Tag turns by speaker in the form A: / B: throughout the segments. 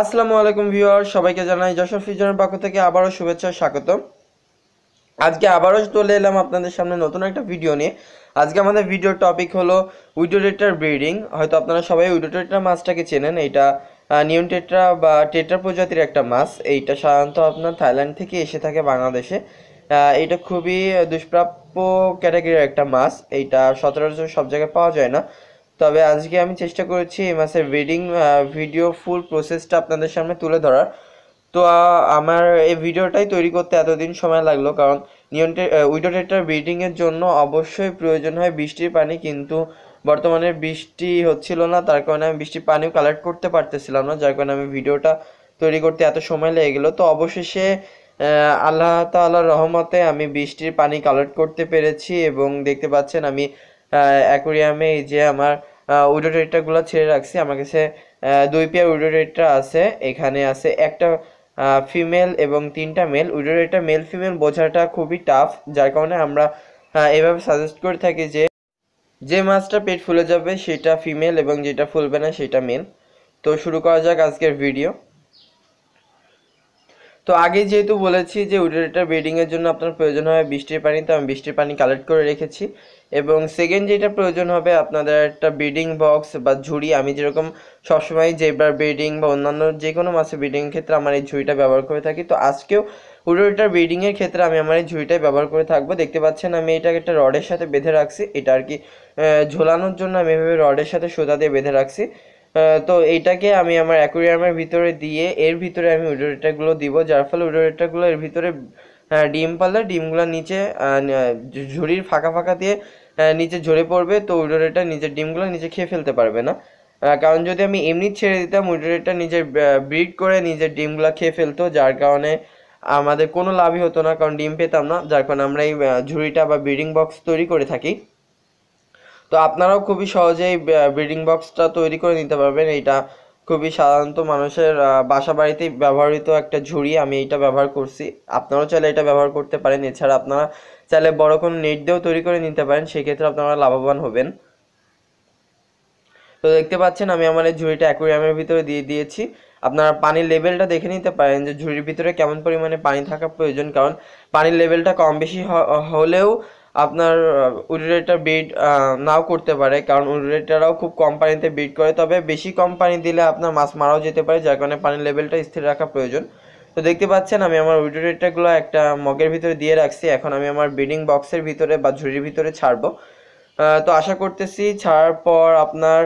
A: আসসালামু আলাইকুম ভিউয়ার সবাইকে জানাই যশোর ফিউজনের পক্ষ থেকে আবারও শুভেচ্ছা স্বাগত আজকে আবারও চলে এলাম আপনাদের সামনে নতুন একটা ভিডিও নিয়ে আজকে আমাদের ভিডিওর টপিক হলো উইডো টেটার ব্রিডিং হয়তো আপনারা সবাই উইডো টেটার মাছটাকে চেনেন এটা নিউন টেট্রা বা টেট্রা প্রজাতির একটা মাছ এইটা সাধারণত আপনার থাইল্যান্ড থেকে এসে থাকে বাংলাদেশে এটা খুবই দুষ্প্রাপ্য ক্যাটাগরির একটা মাছ এইটা সচরাচর সব জায়গায় পাওয়া যায় না তবে আজকে আমি চেষ্টা করেছি এই মাসের ওয়েডিং ভিডিও ফুল প্রসেসটা আপনাদের সামনে তুলে ধরার তো আমার এই ভিডিওটাই তৈরি করতে এতদিন সময় লাগলো কারণ উইডো টেটার ব্রিডিংয়ের জন্য অবশ্যই প্রয়োজন হয় বৃষ্টির পানি কিন্তু বর্তমানে বৃষ্টি হচ্ছিল না তার কারণে আমি বৃষ্টির পানিও কালেক্ট করতে পারতেছিলাম না যার কারণে আমি ভিডিওটা তৈরি করতে এত সময় লেগে গেলো তো অবশেষে আল্লাহ তাল্লাহ রহমতে আমি বৃষ্টির পানি কালেক্ট করতে পেরেছি এবং দেখতে পাচ্ছেন আমি অ্যাকোরিয়ামে এই যে আমার উইডো টেট্রাগুলো ছেড়ে রাখছি আমার কাছে দুই পেয়ার উইডো আছে এখানে আছে একটা ফিমেল এবং তিনটা মেল উইডো মেল ফিমেল বোঝাটা খুবই টাফ যার কারণে আমরা এভাবে সাজেস্ট করে থাকি যে যে মাছটা পেট ফুলে যাবে সেটা ফিমেল এবং যেটা ফুলবে না সেটা মেল তো শুরু করা যাক আজকের ভিডিও তো আগে যেহেতু বলেছি যে উডেরেটার ব্রিডিংয়ের জন্য আপনার প্রয়োজন হয় বৃষ্টির পানি তো আমি বৃষ্টির পানি কালেক্ট করে রেখেছি এবং সেকেন্ড যেটা প্রয়োজন হবে আপনাদের একটা ব্রিডিং বক্স বা ঝুড়ি আমি যেরকম সবসময় জেব্রার ব্রিডিং বা অন্যান্য যে কোনো মাছের ব্রিডিংয়ের ক্ষেত্রে আমার এই ঝুড়িটা ব্যবহার করে থাকি তো আজকেও উডোরিটার ব্রিডিংয়ের ক্ষেত্রে আমি আমার এই ঝুড়িটাই ব্যবহার করে থাকবো দেখতে পাচ্ছেন আমি এটাকে একটা রডের সাথে বেঁধে রাখছি এটা আর কি ঝোলানোর জন্য আমি এভাবে রডের সাথে সোজা দিয়ে বেঁধে রাখছি তো এইটাকে আমি আমার অ্যাকোরিয়ামের ভিতরে দিয়ে এর ভিতরে আমি উডোরেটাগুলো দিব যার ফলে উডোরেটাগুলো এর ভিতরে হ্যাঁ, ডিম পারলে ডিমগুলো নিচে ঝুড়ির ফাঁকা ফাঁকা দিয়ে নিচে ঝরে পড়বে তো উইডোরেটা নিজের ডিমগুলো নিচে খেয়ে ফেলতে পারবে না কারণ যদি আমি এমনি ছেড়ে দিতাম উইডোরেটা নিজের ব্রিড করে নিজের ডিমগুলো খেয়ে ফেলতো যার কারণে আমাদের কোনো লাভই হতো না কারণ ডিম পেতাম না যার কারণে আমরা এই ঝুড়িটা বা ব্রিডিং বক্স তৈরি করে থাকি তো আপনারাও খুবই সহজেই ব্রিডিং বক্সটা তৈরি করে নিতে পারবেন এইটা খুবই সাধারণত মানুষের বাসা বাড়িতে ব্যবহৃত একটা ঝুড়ি আমি এটা ব্যবহার করছি আপনারাও চাইলে এটা ব্যবহার করতে পারেন এছাড়া আপনারা চাইলে বড় কোনো নেট দিয়েও তৈরি করে নিতে পারেন সেক্ষেত্রে আপনারা লাভবান হবেন তো দেখতে পাচ্ছেন আমি আমার এই ঝুড়িটা অ্যাকোরিয়ামের ভিতরে দিয়ে দিয়েছি আপনারা পানির লেভেলটা দেখে নিতে পারেন যে ঝুড়ির ভিতরে কেমন পরিমাণে পানি থাকা প্রয়োজন কারণ পানির লেভেলটা কম বেশি হলেও আপনার উডুরেটার বিড নাও করতে পারে কারণ উডুরেটারাও খুব কম পানিতে বিড করে তবে বেশি কম পানি দিলে আপনার মাছ মারাও যেতে পারে যার কারণে পানির লেভেলটা স্থির রাখা প্রয়োজন তো দেখতে পাচ্ছেন আমি আমার উডুরেটারগুলো একটা মগের ভিতরে দিয়ে রাখছি এখন আমি আমার ব্রিডিং বক্সের ভিতরে বা ঝুড়ির ভিতরে ছাড়বো তো আশা করতেছি ছাড়ার পর আপনার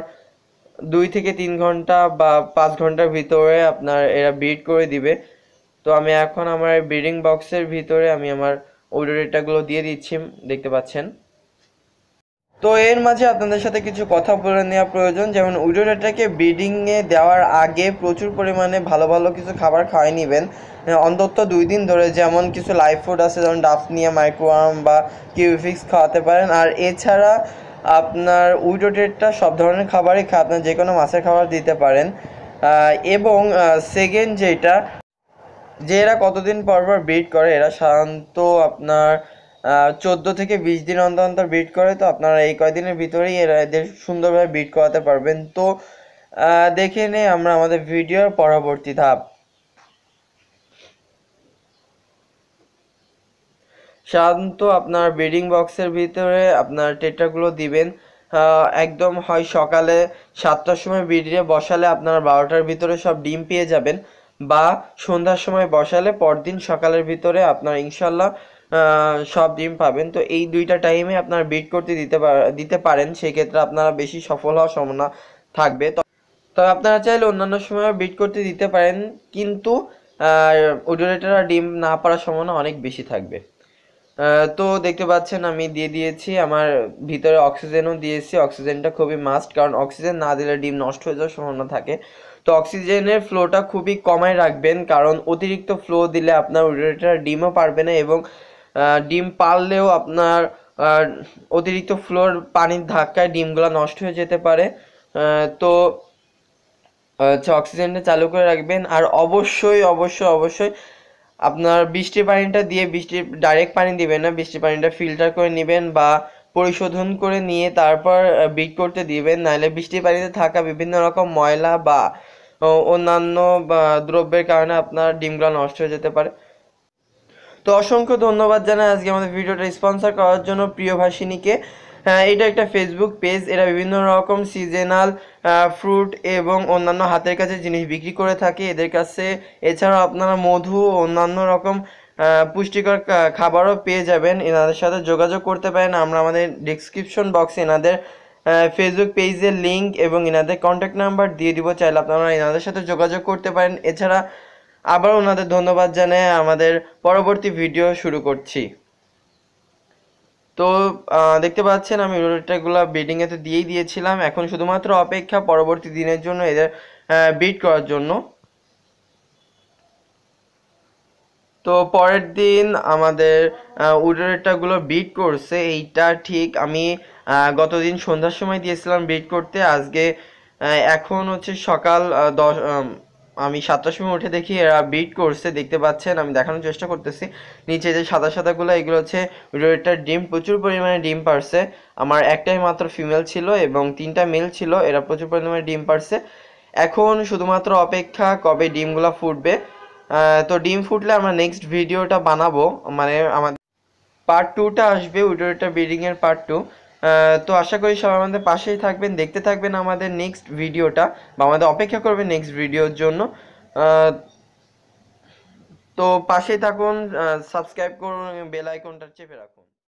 A: দুই থেকে তিন ঘন্টা বা পাঁচ ঘন্টার ভিতরে আপনার এরা বিড করে দিবে তো আমি এখন আমার ব্রিডিং বক্সের ভিতরে আমি আমার ওইডো ডেটাগুলো দিয়ে দিচ্ছি দেখতে পাচ্ছেন তো এর মাঝে আপনাদের সাথে কিছু কথা বলে নেওয়া প্রয়োজন যেমন উইডো ডেটাকে ব্রিডিংয়ে দেওয়ার আগে প্রচুর পরিমাণে ভালো ভালো কিছু খাবার খাওয়াই নেবেন অন্তত দুই দিন ধরে যেমন কিছু লাইফ ফুড আছে যেমন ডাফনিয়া মাইক্রোওয়ার্ম বা কিউফিক্স খাওয়াতে পারেন আর এছাড়া আপনার উইডো ডেটটা সব ধরনের খাবারই খা আপনার যে কোনো মাছের খাবার দিতে পারেন এবং সেকেন্ড যেটা যে এরা কতদিন পর পর ব্রিড করে এরা সাধারণত আপনার চোদ্দ থেকে বিশ দিন অন্তর অন্তর ব্রিড করে তো আপনারা এই কয়দিনের ভিতরেই এরা এদের সুন্দরভাবে ব্রিড করাতে পারবেন তো দেখে নিই আমরা আমাদের ভিডিওর পরবর্তী ধাপ সাধারণত আপনার ব্রিডিং বক্সের ভিতরে আপনার টেটাগুলো দিবেন একদম হয় সকালে সাতটার সময় ব্রিডে বসালে আপনারা বারোটার ভিতরে সব ডিম পেয়ে যাবেন বা সন্ধ্যার সময় বসালে পরদিন সকালের ভিতরে আপনার ইনশাল্লাহ সব ডিম পাবেন তো এই দুইটা টাইমে আপনার বিট করতে দিতে দিতে পারেন সেক্ষেত্রে আপনারা বেশি সফল হওয়ার সম্ভাবনা থাকবে তবে আপনারা চাইলে অন্যান্য সময় বিট করতে দিতে পারেন কিন্তু উডোরেটারা ডিম না পারার সম্ভাবনা অনেক বেশি থাকবে তো দেখতে পাচ্ছেন আমি দিয়ে দিয়েছি আমার ভিতরে অক্সিজেনও দিয়েছি অক্সিজেনটা খুবই মাস্ট কারণ অক্সিজেন না দিলে ডিম নষ্ট হয়ে যাওয়ার সম্ভাবনা থাকে তো অক্সিজেনের ফ্লোটা খুবই কমায় রাখবেন কারণ অতিরিক্ত ফ্লো দিলে আপনার উইডোরেটার ডিমও পারবে না এবং ডিম পারলেও আপনার অতিরিক্ত ফ্লোর পানির ধাক্কায় ডিমগুলো নষ্ট হয়ে যেতে পারে তো হচ্ছে অক্সিজেনটা চালু করে রাখবেন আর অবশ্যই অবশ্যই অবশ্যই আপনার বৃষ্টির পানিটা দিয়ে বৃষ্টির ডাইরেক্ট পানি দিবেন না বৃষ্টির পানিটা ফিল্টার করে নেবেন বা পরিশোধন করে নিয়ে তারপর বিট করতে দিবেন নাহলে বৃষ্টির পানিতে থাকা বিভিন্ন রকম ময়লা বা অন্যান্য দ্রব্যের কারণে আপনার ডিমগুলো নষ্ট হয়ে যেতে পারে তো অসংখ্য ধন্যবাদ জানাই আজকে আমাদের ভিডিওটা স্পন্সর করার জন্য প্রিয় ভাষিনীকে হ্যাঁ, এটা একটা ফেসবুক পেজ এরা বিভিন্ন রকম সিজনাল ফ্রুট এবং অন্যান্য হাতের কাছে জিনিস বিক্রি করে থাকে এদের কাছে এছাড়াও আপনারা মধু অন্যান্য রকম পুষ্টিকর খাবারও পেয়ে যাবেন এনাদের সাথে যোগাযোগ করতে পারেন আমরা আমাদের ডিসক্রিপশন বক্সে এনাদের ফেসবুক পেজের লিঙ্ক এবং এনাদের কন্ট্যাক্ট নাম্বার দিয়ে দিব চাইলে আপনারা এনাদের সাথে যোগাযোগ করতে পারেন এছাড়া আবার ওনাদের ধন্যবাদ জানিয়ে আমাদের পরবর্তী ভিডিও শুরু করছি তো দেখতে পাচ্ছেন আমি রোডটাগুলো বিডিংয়ে তো দিয়েই দিয়েছিলাম এখন শুধুমাত্র অপেক্ষা পরবর্তী দিনের জন্য এদের বিট করার জন্য তো পরের দিন আমাদের উডারেটাগুলো বিট করছে এইটা ঠিক আমি গতদিন সন্ধ্যার সময় দিয়েছিলাম বিট করতে আজকে এখন হচ্ছে সকাল দশ আমি সাতটার সময় উঠে দেখি এরা বিট করছে দেখতে পাচ্ছেন আমি দেখানোর চেষ্টা করতেছি নিচে যে সাদা সাদাগুলো এগুলো হচ্ছে উডারেটার ডিম প্রচুর পরিমাণে ডিম পারছে আমার একটাই মাত্র ফিমেল ছিল এবং তিনটা মেল ছিল এরা প্রচুর পরিমাণে ডিম পারছে এখন শুধুমাত্র অপেক্ষা কবে ডিমগুলো ফুটবে তো ডিম ফুটলে আমরা নেক্সট ভিডিওটা বানাবো মানে আমাদের পার্ট টুটা আসবে উইডোটা ব্রিডিংয়ের পার্ট টু তো আশা করি সবাই আমাদের পাশেই থাকবেন দেখতে থাকবেন আমাদের নেক্সট ভিডিওটা বা আমাদের অপেক্ষা করবেন নেক্সট ভিডিওর জন্য তো পাশেই থাকুন সাবস্ক্রাইব করুন বেল আইকনটা চেপে রাখুন